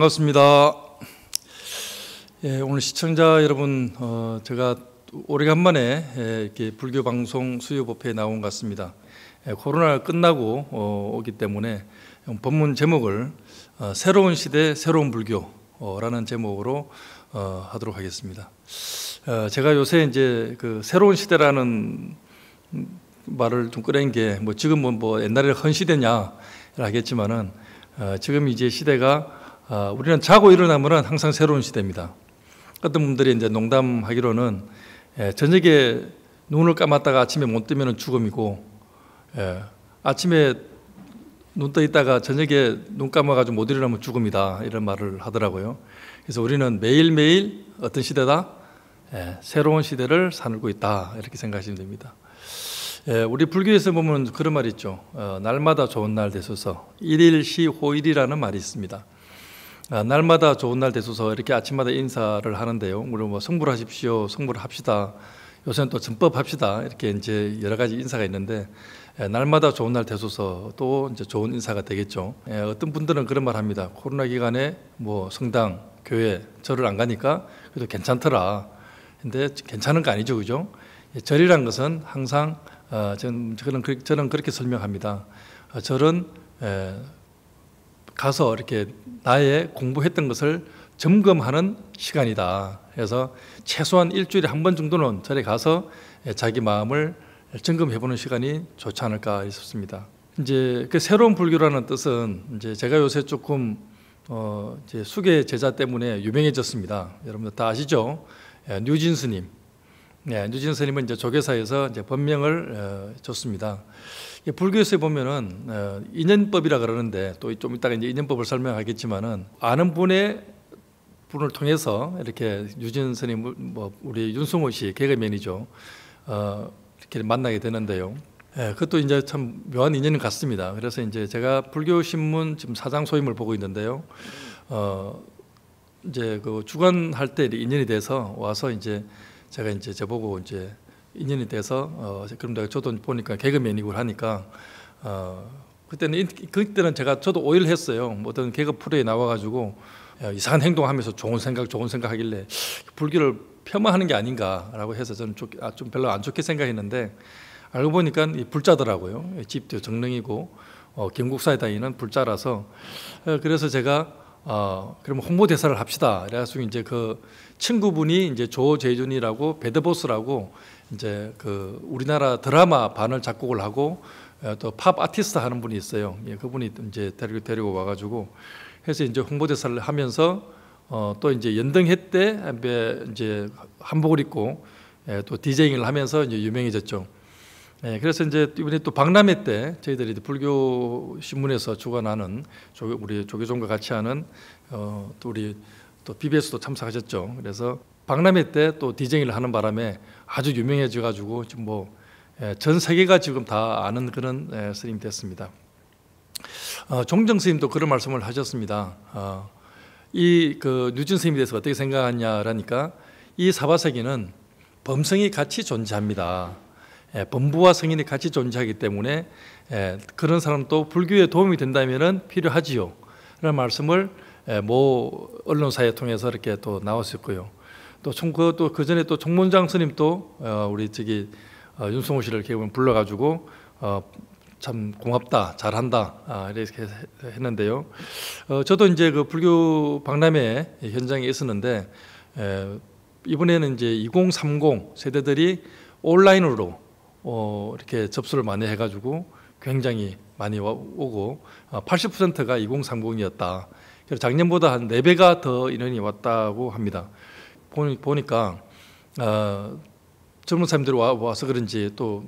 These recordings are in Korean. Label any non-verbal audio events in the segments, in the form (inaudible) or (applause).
반갑습니다. 예, 오늘 시청자 여러분, 어, 제가 오래간만에 예, 이렇게 불교 방송 수요 법회에 나온 것 같습니다. 예, 코로나가 끝나고 어, 오기 때문에 본문 제목을 어, 새로운 시대 새로운 불교라는 어, 제목으로 어, 하도록 하겠습니다. 어, 제가 요새 이제 그 새로운 시대라는 말을 좀 꺼낸 게 뭐 지금 뭐 옛날에 헌시대냐 하겠지만은 지금 이제 시대가 어, 우리는 자고 일어나면 항상 새로운 시대입니다. 어떤 분들이 이제 농담하기로는 예, 저녁에 눈을 감았다가 아침에 못 뜨면 죽음이고 예, 아침에 눈 떠 있다가 저녁에 눈 감아가지고 못 일어나면 죽음이다 이런 말을 하더라고요. 그래서 우리는 매일 매일 어떤 시대다 예, 새로운 시대를 사고 있다 이렇게 생각하시면 됩니다. 예, 우리 불교에서 보면 그런 말 있죠. 어, 날마다 좋은 날 되소서 일일시 호일이라는 말이 있습니다. 아, 날마다 좋은 날 되소서 이렇게 아침마다 인사를 하는데요. 우리 뭐 성불하십시오, 성불합시다. 요새는 또 전법합시다 이렇게 이제 여러 가지 인사가 있는데 예, 날마다 좋은 날 되소서 또 이제 좋은 인사가 되겠죠. 예, 어떤 분들은 그런 말 합니다. 코로나 기간에 뭐 성당, 교회, 절을 안 가니까 그래도 괜찮더라. 근데 괜찮은 거 아니죠, 그죠? 예, 절이란 것은 항상 어, 저는 그, 저는 그렇게 설명합니다. 어, 절은 가서 이렇게 나의 공부했던 것을 점검하는 시간이다. 그래서 최소한 일주일에 한 번 정도는 절에 가서 자기 마음을 점검해보는 시간이 좋지 않을까 싶습니다. 이제 그 새로운 불교라는 뜻은 이제 제가 요새 조금 어 이제 수계 제자 때문에 유명해졌습니다. 여러분들 다 아시죠? 예, 뉴진 스님. 예, 뉴진 스님은 이제 조계사에서 이제 법명을 어, 줬습니다. 불교에서 보면은 어, 인연법이라 그러는데 또 좀 이따가 이제 인연법을 설명하겠지만은 아는 분의 분을 통해서 이렇게 유진 스님, 뭐 우리 윤승호 씨 개그맨이죠. 어, 이렇게 만나게 되는데요. 예, 그것도 이제 참 묘한 인연 같습니다. 그래서 이제 제가 불교 신문 지금 사장 소임을 보고 있는데요. 어, 이제 그 주관할 때 인연이 돼서 와서 이제 제가 이제 저보고 이제 인연이 돼서 어, 그럼 내가 저도 보니까 개그맨이고 하니까 어, 그때는 그때는 제가 저도 오해를 했어요. 뭐 어떤 개그 프로에 나와가지고 이상한 행동하면서 좋은 생각 좋은 생각하길래 불교를 폄하하는 게 아닌가라고 해서 저는 좋게, 아, 좀 별로 안 좋게 생각했는데 알고 보니까 불자더라고요. 집도 정릉이고 어, 경국사에 다니는 불자라서 어, 그래서 제가 어, 그럼 홍보 대사를 합시다. 그래가지고 이제 그 친구분이 이제 조재준이라고 배드보스라고 이제 그 우리나라 드라마 반을 작곡을 하고 어, 또팝 아티스트 하는 분이 있어요. 예, 그분이 이제 데리고 데리고 와가지고 해서 이제 홍보대사를 하면서 어, 또 이제 연등회 때 이제 한복을 입고 예, 또 디제잉을 하면서 이제 유명해졌죠. 예, 그래서 이제 이번에 또 박람회 때 저희들이 불교 신문에서 주관하는 조교, 우리 조교종과 같이 하는 어, 또 우리 또 BBS도 참석하셨죠. 그래서 박람회 때 또 디제잉을 하는 바람에 아주 유명해져 가지고 지금 뭐전 예, 세계가 지금 다 아는 그런 예, 스님 됐습니다. 어, 종정 스님도 그런 말씀을 하셨습니다. 어, 이그 뉴진 스님에 대해서 어떻게 생각하냐라니까 이 사바세기는 범성이 같이 존재합니다. 예, 범부와 성인이 같이 존재하기 때문에 예, 그런 사람도 불교에 도움이 된다면 필요하지요. 라는 말씀을 예, 모 언론사에 통해서 이렇게 또 나왔었고요. 또그것그 그 전에 또 총문장 스님 또 어, 우리 저기 어, 윤성호 씨를 이렇게 불러가지고 어, 참 고맙다, 잘한다 아, 이렇게 했는데요. 저도 이제 그 불교 박람회 현장에 있었는데 이번에는 이제 2030 세대들이 온라인으로 이렇게 접수를 많이 해가지고 굉장히 많이 오고 80%가 2030이었다. 작년보다 한 4배가 더 인원이 왔다고 합니다. 보니까 어, 젊은 사람들이 와, 와서 그런지 또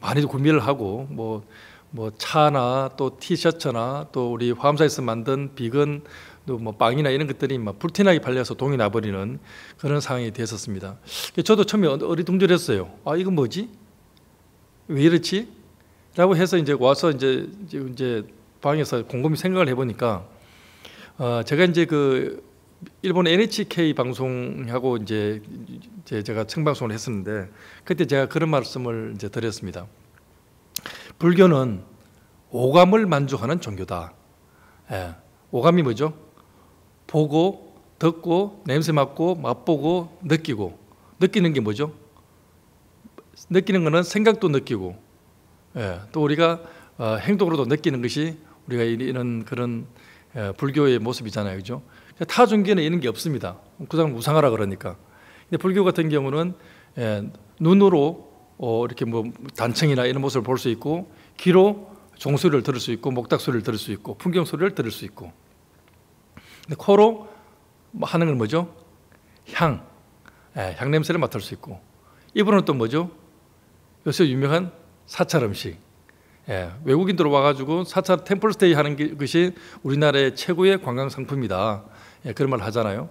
많이 구매를 하고 뭐, 뭐 차나 또 티셔츠나 또 우리 화엄사에서 만든 비건 또뭐 빵이나 이런 것들이 막 불티나게 팔려서 동이 나버리는 그런 상황이 됐었습니다 저도 처음에 어리둥절했어요. 아 이건 뭐지? 왜 이렇지? 라고 해서 이제 와서 이제 이제 방에서 곰곰이 생각을 해보니까 어, 제가 이제 그 일본 NHK 방송하고 이제 제가 생방송을 했었는데 그때 제가 그런 말씀을 이제 드렸습니다. 불교는 오감을 만주하는 종교다. 예. 오감이 뭐죠? 보고, 듣고, 냄새 맡고, 맛보고, 느끼고. 느끼는 게 뭐죠? 느끼는 거는 생각도 느끼고, 예. 또 우리가 어, 행동으로도 느끼는 것이 우리가 이런 그런 어, 불교의 모습이잖아요, 그죠? 타 종교는 이런 게 없습니다. 그 사람 우상하라 그러니까. 근데 불교 같은 경우는 예, 눈으로 어, 이렇게 뭐 단청이나 이런 모습을 볼 수 있고 귀로 종소리를 들을 수 있고 목탁 소리를 들을 수 있고 풍경 소리를 들을 수 있고 근데 코로 뭐 하는 건 뭐죠? 향, 예, 향 냄새를 맡을 수 있고 입으로는 또 뭐죠? 요새 유명한 사찰 음식. 예, 외국인들 와가지고 사찰 템플스테이 하는 것이 우리나라의 최고의 관광 상품이다. 예, 그런 말을 하잖아요.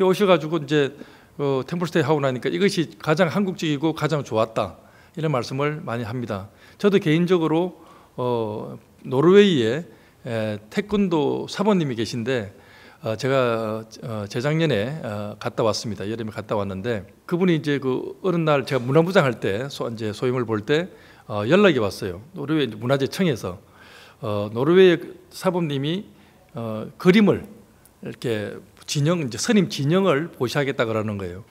오셔가지고 이제 어, 템플스테이 하고 나니까 이것이 가장 한국적이고 가장 좋았다 이런 말씀을 많이 합니다. 저도 개인적으로 어, 노르웨이에 에, 태권도 사모님이 계신데 어, 제가 어, 재작년에 어, 갔다 왔습니다. 여름에 갔다 왔는데 그분이 이제 그 어느 날 제가 문화부장 할때 이제 소임을 볼때 어, 연락이 왔어요. 노르웨이 문화재청에서 어, 노르웨이 사범님이 어, 그림을 이렇게 진영 이제 선임 진영을 보시하겠다 그러는 거예요.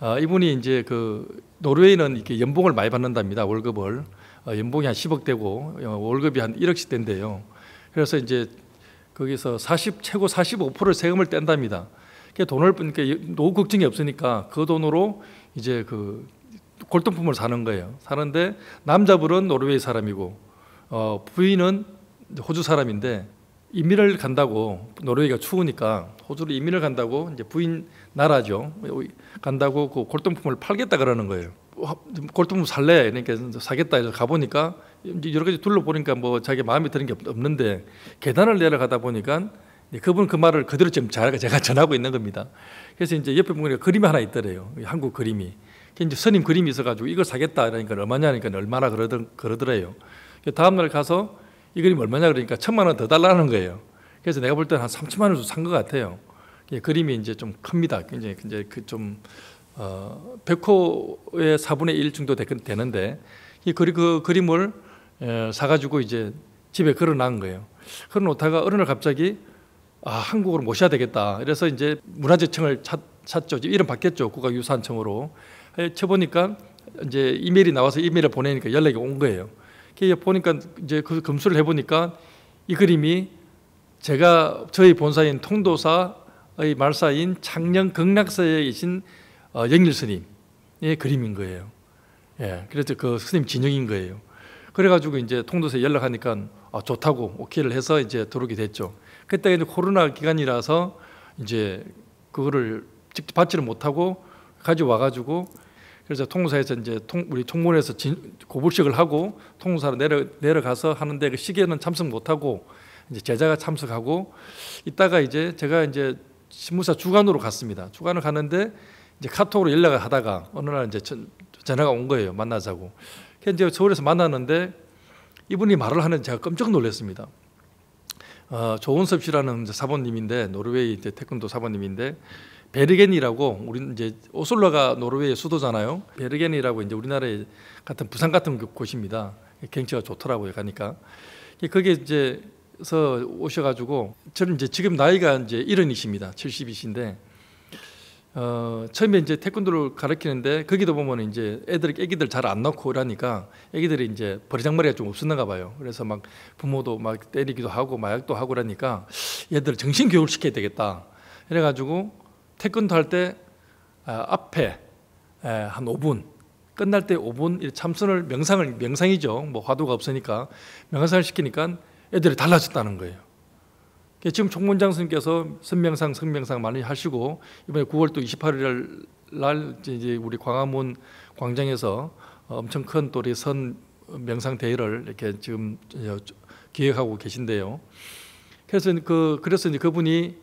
아, 이분이 이제 그 노르웨이는 이렇게 연봉을 많이 받는답니다. 월급을 어, 연봉이 한 10억 되고 어, 월급이 한 1억씩 된대요. 그래서 이제 거기서 40 최고 45%를 세금을 뗀답니다. 그 돈을 그러니까 노 걱정이 없으니까 그 돈으로 이제 그 골동품을 사는 거예요. 사는데 남자분은 노르웨이 사람이고 어, 부인은 호주 사람인데 이민을 간다고 노르웨이가 추우니까 호주로 이민을 간다고 이제 부인 나라죠 간다고 그 골동품을 팔겠다 그러는 거예요. 어, 골동품 살래 그러니까 사겠다 해서 가보니까 여러 가지 둘러보니까 뭐 자기 마음에 드는 게 없는데 계단을 내려가다 보니까 그분 그 말을 그대로 지금 제가 전하고 있는 겁니다. 그래서 이제 옆에 보니까 그림이 하나 있더래요. 한국 그림이. 이제 스님 그림이 있어가지고 이걸 사겠다 이러니까 얼마냐니까 얼마나 그러더, 그러더래요. 그 다음날 가서 이 그림 얼마냐 그러니까 천만 원 더 달라는 거예요. 그래서 내가 볼 때는 한삼천만원도 산 것 같아요. 예, 그림이 이제 좀 큽니다. 굉장히 이제 그좀 어, 백호의사분의일 정도 되, 되는데 이 그리 그 그림을 에, 예, 사가지고 이제 집에 걸어놓은 거예요. 걸어놓다가 어느 날 갑자기 아, 한국으로 모셔야 되겠다. 그래서 이제 문화재청을 찾, 찾죠. 이름 바뀌었죠. 국가유산청으로. 예, 쳐보니까 이제 이메일이 나와서 이메일을 보내니까 연락이 온 거예요. 보니까 이제 그 검수를 해보니까 이 그림이 제가 저희 본사인 통도사의 말사인 창녕 극락사에 계신 어, 영일 스님의 그림인 거예요. 예, 그래서 그 스님 진영인 거예요. 그래가지고 이제 통도사에 연락하니까 아, 좋다고 오케이를 해서 이제 들어오게 됐죠. 그때 이제 코로나 기간이라서 이제 그거를 직접 받지를 못하고 가져와가지고 그래서 통사에서 이제 통, 우리 총무원에서 고불식을 하고 통사로 내려, 내려가서 하는데 그 시계는 참석 못하고 이제 제자가 참석하고 이따가 이제 제가 이제 신문사 주관으로 갔습니다. 주관을 가는데 이제 카톡으로 연락을 하다가 어느 날 이제 전, 화가온 거예요. 만나자고. 그래서 이제 서울에서 만났는데 이분이 말을 하는 제가 깜짝 놀랐습니다. 어, 조은섭 씨라는 사모님인데 노르웨이 이제 태권도 사모님인데 베르겐이라고 우리는 이제 오슬로가 노르웨이 의 수도잖아요. 베르겐이라고 이제 우리나라의 같은 부산 같은 곳입니다. 경치가 좋더라고요. 가니까 그게 이제서 오셔가지고 저는 이제 지금 나이가 이제 70이십니다. 70이신데 어, 처음에 이제 태권도를 가르치는데 거기도 보면 이제 애들 애기들 잘 안 낳고 이러니까 애기들이 이제 버리장머리가 좀 없었는가 봐요. 그래서 막 부모도 막 때리기도 하고 마약도 하고 그러니까 얘들 정신 교육을 시켜야 되겠다. 그래가지고 태권도 할때 아, 앞에 한 5분 끝날 때 5분 참선을 명상을 명상이죠. 뭐 화두가 없으니까 명상을 시키니까 애들이 달라졌다는 거예요. 그러니까 지금 총문장 선께서 선명상 성명상 많이 하시고 이번에 9월 또 28일 날 이제 우리 광화문 광장에서 엄청 큰또 우리 선 명상 대회를 이렇게 지금 기획하고 계신데요. 그래서 그 그래서 이제 그분이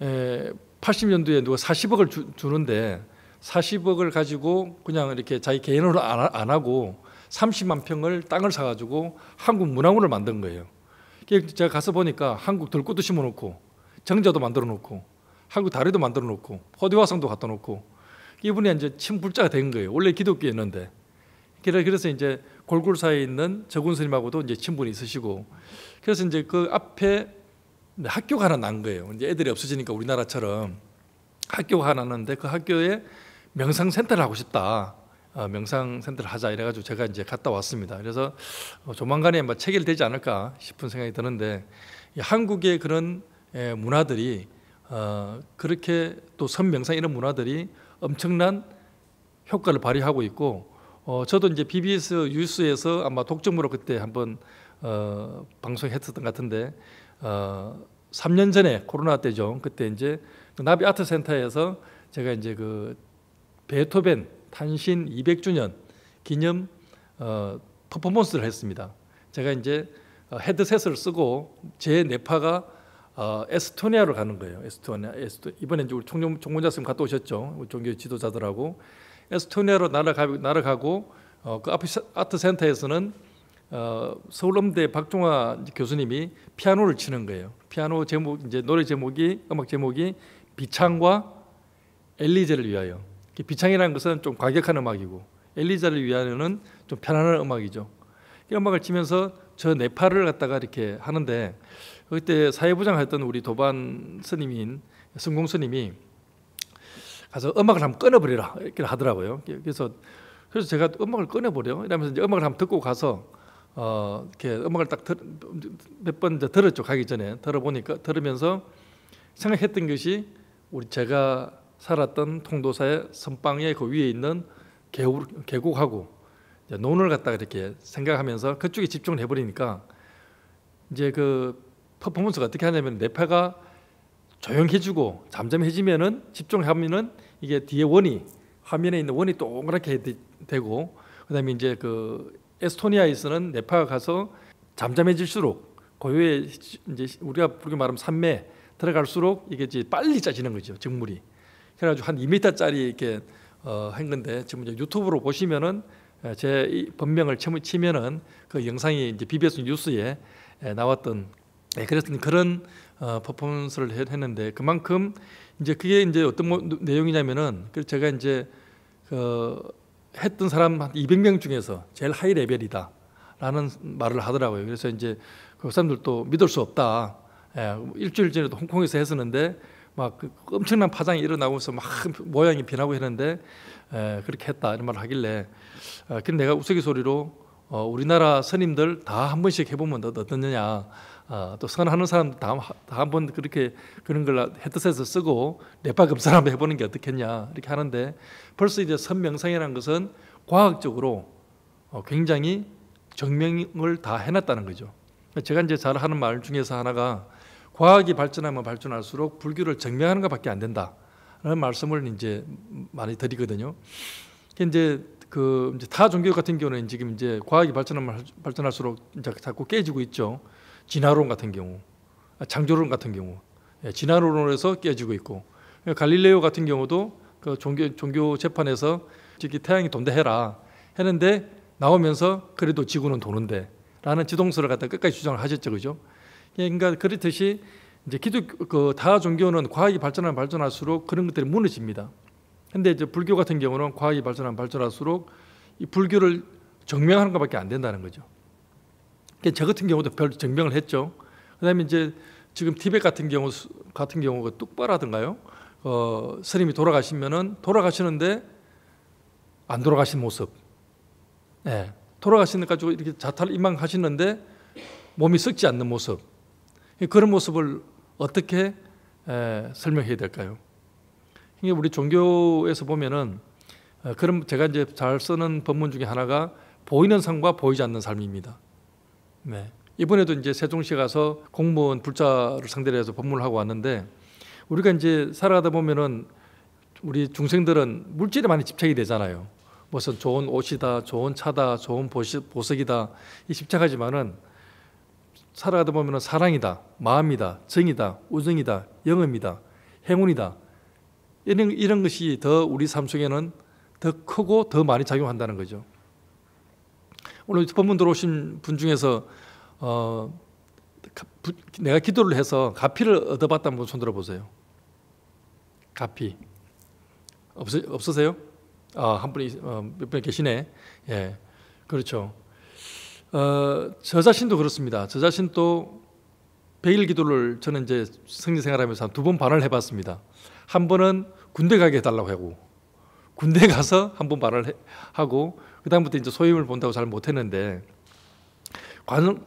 에, 80년도에 누가 40억을 주, 주는데 40억을 가지고 그냥 이렇게 자기 개인으로 안, 안 하고 30만 평을 땅을 사가지고 한국 문화원을 만든 거예요. 제가 가서 보니까 한국 들꽃도 심어놓고 정자도 만들어놓고 한국 다리도 만들어놓고 호디화상도 갖다 놓고 이분이 이제 친불자가 된 거예요. 원래 기독교였는데 그래서 이제 골골 사에 있는 저군 스님하고도 이제 친분이 있으시고 그래서 이제 그 앞에 근데 학교가 하나 난 거예요. 이제 애들이 없어지니까 우리나라처럼 학교가 하나 났는데 그 학교에 명상센터를 하고 싶다. 어, 명상센터를 하자 이래가지고 제가 이제 갔다 왔습니다. 그래서 어, 조만간에 아 뭐 체결되지 않을까 싶은 생각이 드는데 한국의 그런 예, 문화들이 어, 그렇게 또 선명상 이런 문화들이 엄청난 효과를 발휘하고 있고 어, 저도 이제 BBS 뉴스에서 아마 독점으로 그때 한번 어, 방송했었던 같은데 어, 3년 전에 코로나 때죠. 그때 이제 그 나비 아트 센터에서 제가 이제 그 베토벤 탄신 200주년 기념 어, 퍼포먼스를 했습니다. 제가 이제 어, 헤드셋을 쓰고 제 뇌파가 어, 에스토니아로 가는 거예요. 에스토니아, 에스토, 이번에 이제 우리 총장 총무자 선생 갔다 오셨죠. 우리 종교 지도자들하고 에스토니아로 날아가, 날아가고 어, 그 아트 센터에서는 어, 서울음대 박종화 교수님이 피아노를 치는 거예요. 피아노 제목 이제 노래 제목이 음악 제목이 비창과 엘리제를 위하여. 비창이라는 것은 좀 과격한 음악이고 엘리제를 위하여는 좀 편안한 음악이죠. 이 음악을 치면서 저 네팔을 갖다가 이렇게 하는데 그때 사회부장 했던 우리 도반 스님인 성공 스님이 가서 음악을 한번 끊어버리라 이렇게 하더라고요. 그래서 그래서 제가 음악을 꺼내버려 이러면서 이제 음악을 한번 듣고 가서 어, 이렇게 음악을 딱 몇번 들었죠 가기 전에 들어보니까 들으면서 생각했던 것이 우리 제가 살았던 통도사의 선방의 그 위에 있는 계곡, 계곡하고 이제 논을 갖다가 이렇게 생각하면서 그쪽에 집중을 해버리니까 이제 그 퍼포먼스가 어떻게 하냐면 내파가 조용해지고 잠잠해지면은 집중하면은 이게 뒤에 원이 화면에 있는 원이 동그랗게 되고 그다음에 이제 그 에스토니아에서는 네파가 가서 잠잠해질수록 고유의 이제 우리가 부르게 말하면 산매 들어갈수록 이게 이제 빨리 짜지는 거죠 정물이 그래가지고 한 2m짜리 이렇게 어, 한 건데 지금 이제 유튜브로 보시면은 예, 제 본명을 치면은 그 영상이 이제 BBS 뉴스에 예, 나왔던 네, 그랬던 그런 어, 퍼포먼스를 했는데 그만큼 이제 그게 이제 어떤 뭐 내용이냐면은 그 제가 이제 그 했던 사람 한 200명 중에서 제일 하이 레벨이다. 라는 말을 하더라고요. 그래서 이제 그 사람들도 믿을 수 없다. 예, 뭐 일주일 전에도 홍콩에서 했었는데 막그 엄청난 파장이 일어나고서 막 모양이 변하고 했는데 예, 그렇게 했다 이런 말을 하길래 아, 그럼 내가 우스갯소리로 어, 우리나라 선임들다 한 번씩 해보면 어, 어떻느냐 어, 또 선하는 사람 다음 다음번 그렇게 그런 걸 헤드셋을 쓰고 뇌파 검사를 한번 해보는 게 어떻겠냐 이렇게 하는데 벌써 이제 선명상이라는 것은 과학적으로 어, 굉장히 증명을 다 해놨다는 거죠. 제가 이제 잘 하는 말 중에서 하나가 과학이 발전하면 발전할수록 불교를 증명하는 것밖에 안 된다라는 말씀을 이제 많이 드리거든요. 이제 그 이제 타 종교 같은 경우는 지금 이제 과학이 발전하면 발전할수록 이제 자꾸 깨지고 있죠. 진화론 같은 경우, 창조론 아, 같은 경우, 예, 진화론에서 깨지고 있고 예, 갈릴레오 같은 경우도 그 종교 종교 재판에서 특히 태양이 돈대 해라 했는데 나오면서 그래도 지구는 도는데라는 지동설을 갖다 끝까지 주장을 하셨죠, 그죠? 예, 그러니까 그렇듯이 이제 기독 그다 종교는 과학이 발전하면 발전할수록 그런 것들이 무너집니다. 근데 이제 불교 같은 경우는 과학이 발전하면 발전할수록 이 불교를 정명하는 것밖에 안 된다는 거죠. 그러니까 저 같은 경우도 별 증명을 했죠. 그다음에 이제 지금 티벳 같은 경우 같은 경우가 뚝바라든가요. 어, 스님이 돌아가시면은 돌아가시는데 안 돌아가신 모습. 예. 네. 돌아가시는 가지고 이렇게 자탈 임망하시는데 몸이 썩지 않는 모습. 그런 모습을 어떻게 에, 예, 설명해야 될까요? 이게 우리 종교에서 보면은 어, 그런 제가 이제 잘 쓰는 법문 중에 하나가 보이는 삶과 보이지 않는 삶입니다. 네. 이번에도 이제 세종시 가서 공무원 불자를 상대로 해서 법문을 하고 왔는데 우리가 이제 살아가다 보면은 우리 중생들은 물질에 많이 집착이 되잖아요. 무슨 좋은 옷이다, 좋은 차다, 좋은 보석이다 이 집착하지만은 살아가다 보면은 사랑이다, 마음이다, 정이다, 우정이다, 영음이다, 행운이다 이런 이런 것이 더 우리 삶 속에는 더 크고 더 많이 작용한다는 거죠. 오늘 본문 들어오신 분 중에서 어, 내가 기도를 해서 가피를 얻어봤다 한번 손들어 보세요. 가피 없으, 없으세요? 아, 한 분이 어, 몇분 계시네. 예, 그렇죠. 어, 저 자신도 그렇습니다. 저 자신도 백일 기도를 저는 이제 승리 생활하면서 두 번 반을 해봤습니다. 한 번은 군대 가게 해달라고 하고 군대 가서 한 번 반을 하고 그다음부터 이제 소임을 본다고 잘 못했는데 관음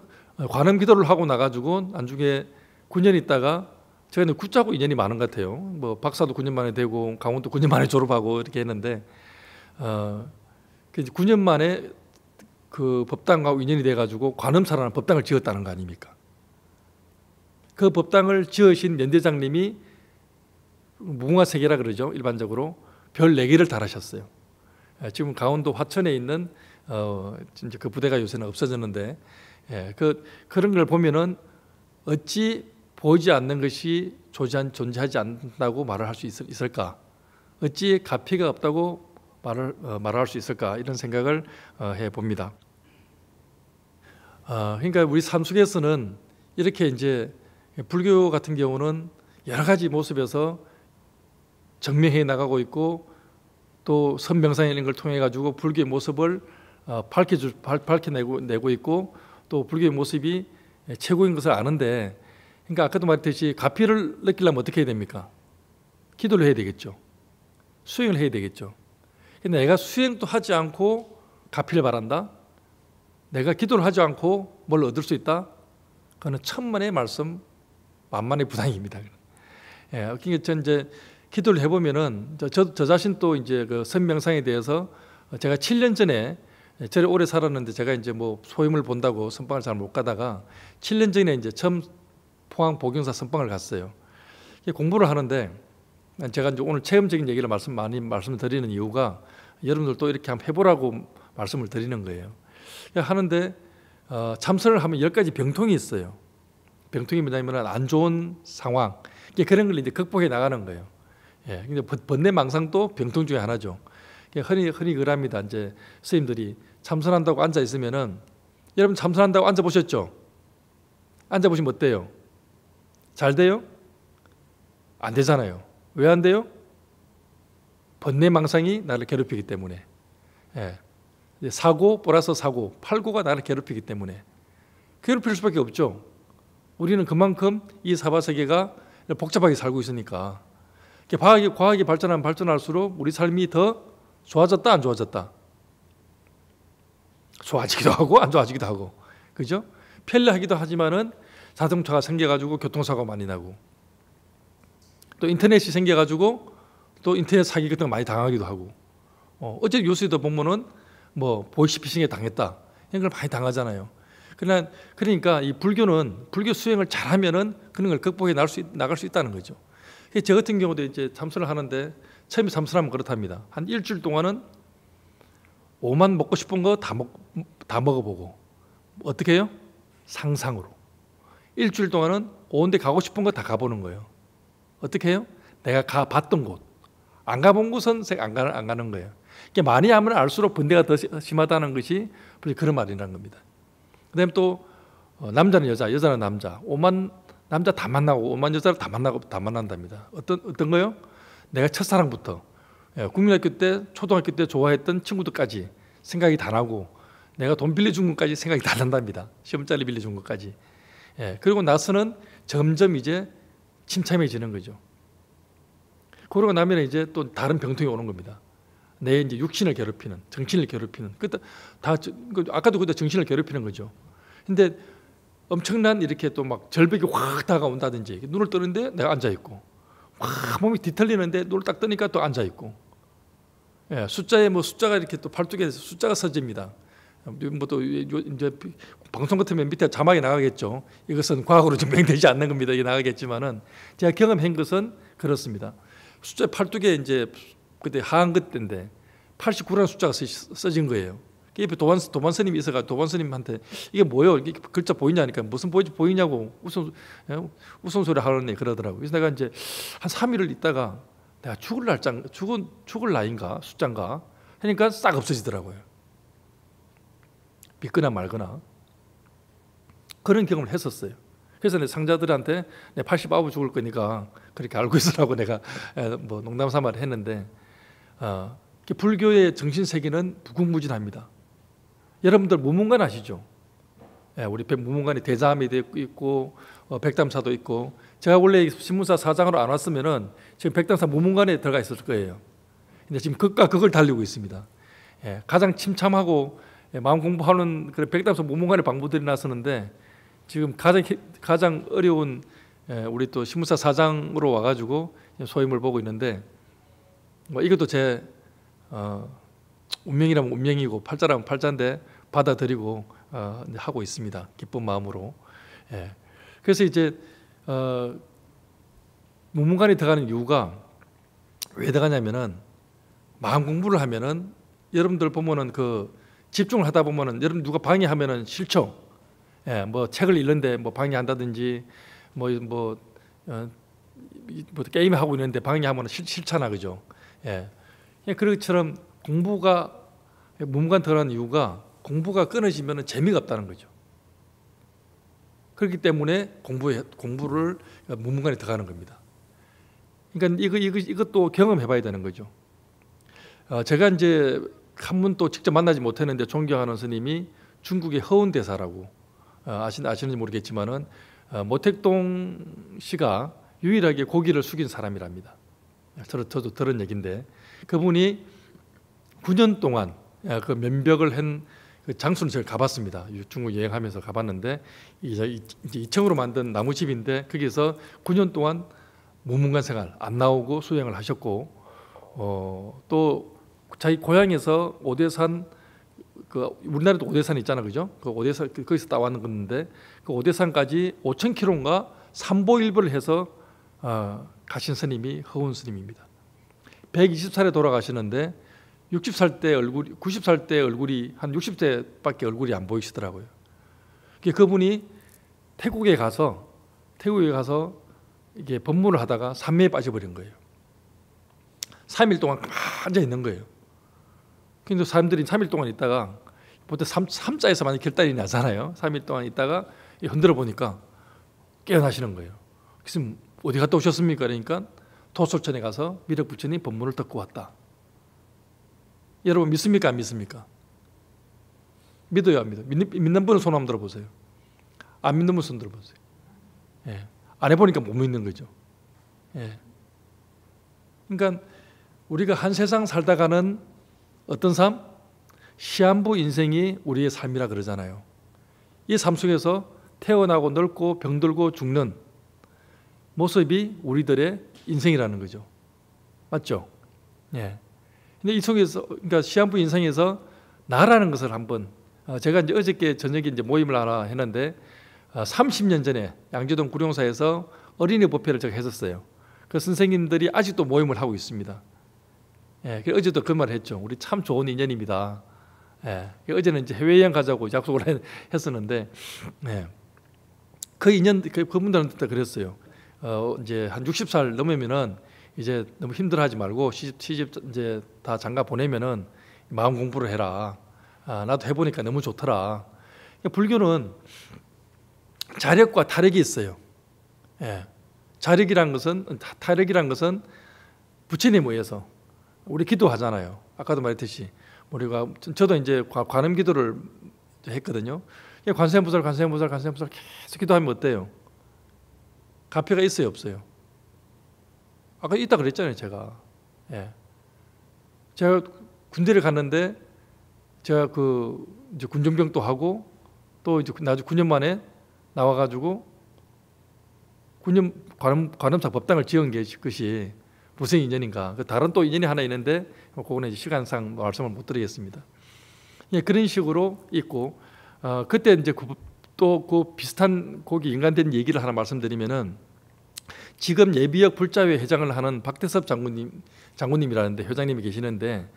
관음 기도를 하고 나가지고 안중에 9년 있다가 저희는 굿자고 인연이 많은 것 같아요. 뭐 박사도 9년 만에 되고 강원도 9년 만에 졸업하고 이렇게 했는데 어 9년 그 만에 그법당하 인연이 돼가지고 관음사라는 법당을 지었다는 거 아닙니까? 그 법당을 지으신 면대장님이 무궁화 세계라 그러죠 일반적으로 별 네 개를 달하셨어요. 어, 지금 강원도 화천에 있는 어, 이제 그 부대가 요새는 없어졌는데 예, 그 그런 걸 보면은 어찌 보이지 않는 것이 존재한, 존재하지 않는다고 말을 할 수 있을까? 어찌 가피가 없다고 말을 어, 말할 수 있을까? 이런 생각을 어, 해 봅니다. 어, 그러니까 우리 삶 속에서는 이렇게 이제 불교 같은 경우는 여러 가지 모습에서 정명해 나가고 있고 또 선명상이라는 걸 통해 가지고 불교의 모습을 어, 밝혀 밝혀내고 내고 있고 또 불교의 모습이 최고인 것을 아는데 그러니까 아까도 말했듯이 가피를 느끼려면 어떻게 해야 됩니까? 기도를 해야 되겠죠. 수행을 해야 되겠죠. 근데 내가 수행도 하지 않고 가피를 바란다. 내가 기도를 하지 않고 뭘 얻을 수 있다. 그거는 천만의 말씀 만만의 부당입니다. 예, 그러니까 전 이제 기도를 해보면은 저, 저 자신도 이제 그 선명상에 대해서 제가 7년 전에 저를 오래 살았는데 제가 이제 뭐 소임을 본다고 선방을 잘 못 가다가 7년 전에 이제 처음 포항 보경사 선방을 갔어요. 공부를 하는데 제가 이제 오늘 체험적인 얘기를 말씀 많이 말씀드리는 이유가 여러분들도 이렇게 한번 해보라고 말씀을 드리는 거예요. 그러니까 하는데 어, 참선을 하면 1 0 가지 병통이 있어요. 병통이 뭐냐면 안 좋은 상황 그런 걸 이제 극복해 나가는 거예요. 예, 근데 번뇌망상도 병통 중에 하나죠. 흔히 흔히 그랍니다. 이제 스님들이 참선한다고 앉아 있으면은 여러분 참선한다고 앉아 보셨죠? 앉아 보시면 어때요? 잘 돼요? 안 되잖아요. 왜 안 돼요? 번뇌망상이 나를 괴롭히기 때문에. 예. 사고 플러서 사고, 팔고가 나를 괴롭히기 때문에 괴롭힐 수밖에 없죠. 우리는 그만큼 이 사바세계가 복잡하게 살고 있으니까 과학이, 과학이 발전하면 발전할수록 우리 삶이 더 좋아졌다, 안 좋아졌다? 좋아지기도 하고, 안 좋아지기도 하고. 그죠? 편리하기도 하지만은 자동차가 생겨가지고 교통사고 많이 나고 또 인터넷이 생겨가지고 또 인터넷 사기 같은 거 많이 당하기도 하고 어, 어제 뉴스에도 보면은 뭐 보이스피싱에 당했다 이런 걸 많이 당하잖아요. 그러나 그러니까 이 불교는 불교 수행을 잘하면은 그런 걸 극복해 나갈 수, 나갈 수 있다는 거죠. 저 같은 경우도 이제 참수을 하는데 처음에 잠수 하면 그렇답니다. 한 일주일 동안은 오만 먹고 싶은 거 다 먹, 다 먹어보고 어떻게 해요? 상상으로. 일주일 동안은 온데 가고 싶은 거 다 가보는 거예요. 어떻게 해요? 내가 가봤던 곳. 안 가본 곳은 안 가는, 안 가는 거예요. 이게 많이 하면 알수록 번뇌가 더 심하다는 것이 그런 말이라는 겁니다. 그 다음에 또 어, 남자는 여자, 여자는 남자. 오만 남자 다 만나고 오만 여자를 다 만나고 다 만난답니다. 어떤 어떤 거요? 내가 첫사랑부터 예, 국민학교 때, 초등학교 때 좋아했던 친구들까지 생각이 다 나고 내가 돈 빌려준 것까지 생각이 다 난답니다. 시험짜리 빌려준 것까지. 예, 그리고 나서는 점점 이제 침참해지는 거죠. 그러고 나면 이제 또 다른 병통이 오는 겁니다. 내 이제 육신을 괴롭히는, 정신을 괴롭히는. 그다 다 그 아까도 그다 정신을 괴롭히는 거죠. 근데 엄청난 이렇게 또 막 절벽이 확 다가온다든지 눈을 뜨는데 내가 앉아 있고 막 몸이 뒤틀리는데 눈을 딱 뜨니까 또 앉아 있고 예, 숫자에 뭐 숫자가 이렇게 또 팔뚝에 숫자가 서집니다. 뭐 또 이제 방송 같으면 밑에 자막이 나가겠죠. 이것은 과학으로 증명되지 않는 겁니다. 이게 나가겠지만은 제가 경험한 것은 그렇습니다. 숫자 팔뚝에 이제 그때 하한 그때인데 89라는 숫자가 쓰, 써진 거예요. 옆에 도반 도반 스님이 있어가 지고 도반 스님한테 이게 뭐요? 이게 글자 보이냐니까 무슨 보이 보이냐고 웃음 예? 웃음소리 하는데 그러더라고. 그래서 내가 이제 한 3일을 있다가 내가 죽을 날짜 죽은 죽을 나인가 숫자인가 하니까 싹 없어지더라고요. 믿거나 말거나 그런 경험을 했었어요. 그래서 내 상자들한테 내 89을 죽을 거니까 그렇게 알고 있으라고 내가 예, 뭐 농담 삼아 했는데 어, 불교의 정신 세계는 무궁무진합니다. 여러분들 무문관 아시죠? 예, 우리 무문관이 대자함이도 있고 어, 백담사도 있고 제가 원래 신문사 사장으로 안 왔으면은 지금 백담사 무문관에 들어가 있었을 거예요. 근데 지금 극과 극을 달리고 있습니다. 예, 가장 침참하고 예, 마음 공부하는 그 백담사 무문관의 방부들이 나서는데 지금 가장 가장 어려운 예, 우리 또 신문사 사장으로 와가지고 소임을 보고 있는데 뭐 이것도 제 어, 운명이라면 운명이고 팔자라면 팔자인데 받아들이고 어, 하고 있습니다. 기쁜 마음으로. 예. 그래서 이제 어, 문문관에 들어가는 이유가 왜 들어가냐면은 마음 공부를 하면은 여러분들 보면은 그 집중을 하다 보면은 여러분 누가 방해하면은 싫죠. 예, 뭐 책을 읽는데 뭐 방해한다든지 뭐뭐 뭐, 어, 뭐 게임 하고 있는데 방해하면 싫, 싫잖아 그죠. 예. 그처럼 그러니까 공부가 몸간 덜한 이유가 공부가 끊어지면 재미가 없다는 거죠. 그렇기 때문에 공부 공부를 몸간에 들어가는 겁니다. 그러니까 이거, 이거, 이것도 경험해 봐야 되는 거죠. 어, 제가 이제 한 분 또 직접 만나지 못했는데 존경하는 스님이 중국의 허운대사라고 어, 아시, 아시는지 모르겠지만은 어, 모택동 씨가 유일하게 고기를 숙인 사람이랍니다. 저도, 저도 들은 얘기데 그분이 9년 동안 그 면벽을 한그 장수는 제가 가봤습니다. 중국 여행하면서 가봤는데 이제 2층으로 만든 나무집인데 거기서 9년 동안 무문간 생활 안 나오고 수행을 하셨고 어, 또 자기 고향에서 오대산 그 우리나라도 오대산 있잖아 그죠? 그 오대산 그, 거기서 따왔는 건데 그 오대산까지 5 0 0 0인가 삼보일보를 해서 어, 가신 스님이 허운 스님입니다. 120살에 돌아가시는데 60살 때 얼굴, 90살 때 얼굴이 한 60대밖에 얼굴이 안 보이시더라고요. 그분이 태국에 가서 태국에 가서 이게 법문을 하다가 산매에 빠져버린 거예요. 3일 동안 앉아 있는 거예요. 근데 사람들이 3일 동안 있다가 보통 3, 3자에서 많 결단이 나잖아요. 3일 동안 있다가 흔들어 보니까 깨어나시는 거예요. 그래서 어디 갔다 오셨습니까? 그러니까 도솔천에 가서 미륵 부처님 법문을 듣고 왔다. 여러분 믿습니까? 안 믿습니까? 믿어야 합니다. 믿, 는 분은 손 한번 들어보세요. 안 믿는 분 손 들어보세요. 예. 안 해보니까 못 믿는 거죠. 예. 그러니까 우리가 한 세상 살다가는 어떤 삶? 시한부 인생이 우리의 삶이라 그러잖아요. 이 삶 속에서 태어나고 늙고 병들고 죽는 모습이 우리들의 인생이라는 거죠. 맞죠? 예. 근데 이 속에서 그러니까 시한부 인생에서 나라는 것을 한번 어, 제가 이제 어저께 저녁에 이제 모임을 하나 했는데 30년 어, 전에 양재동 구룡사에서 어린이 법회를 제가 했었어요. 그 선생님들이 아직도 모임을 하고 있습니다. 예, 그 어제도 그 말을 했죠. 우리 참 좋은 인연입니다. 예, 그 어제는 이제 해외여행 가자고 (laughs) 약속을 했, 었는데 예, 그 인연 그, 그분들한테 그랬어요. 어, 이제 한 60살 넘으면은 이제 너무 힘들어하지 말고 시집, 시집 이제 다 장가 보내면은 마음 공부를 해라. 아, 나도 해보니까 너무 좋더라. 그러니까 불교는 자력과 타력이 있어요. 예. 자력이란 것은 타력이란 것은 부처님 의해서 우리 기도하잖아요. 아까도 말했듯이 뭐 우리가 저도 이제 관음 기도를 했거든요. 그러니까 관세음부살관세음부살관세음부살 계속 기도하면 어때요? 가패가 있어요, 없어요? 아까 있다 그랬잖아요, 제가. 예. 제가 군대를 갔는데 제가 그 이제 군종병도 하고 또 이제 그 나중 9년 만에 나와 가지고 군념 관음 관음사 법당을 지은 게그 것이 무슨 인연인가? 그 다른 또 인연이 하나 있는데 그거는 이제 시간상 뭐 말씀을 못 드리겠습니다. 예, 그런 식으로 있고 어, 그때 이제 그, 또 그 비슷한 거기 인간된 얘기를 하나 말씀드리면은 지금 예비역 불자회 회장을 하는 박태섭 장군님 장군님이라는데 회장님이 계시는데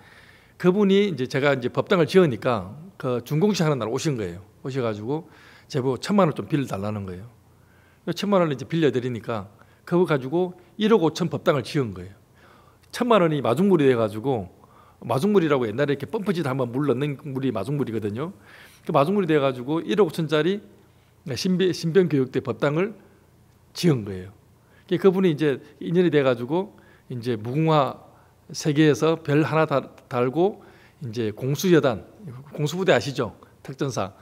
그분이 이제 제가 이제 법당을 지으니까 그 준공식 하는 날 오신 거예요. 오셔가지고 제보 천만 원 좀 빌려 달라는 거예요. 천만 원을 이제 빌려드리니까 그거 가지고 1억 5천 법당을 지은 거예요. 천만 원이 마중물이 돼가지고 마중물이라고 옛날에 이렇게 펌프짓 한번 물 넣는 물이 마중물이거든요. 그 마중물이 돼가지고 1억 5천짜리 신비, 교육대 법당을 지은 거예요. 그분이 이제 인연이 돼가지고 이제 무궁화 세계에서 별 하나 달고 이제 공수여단 공수부대 아시죠? 특전사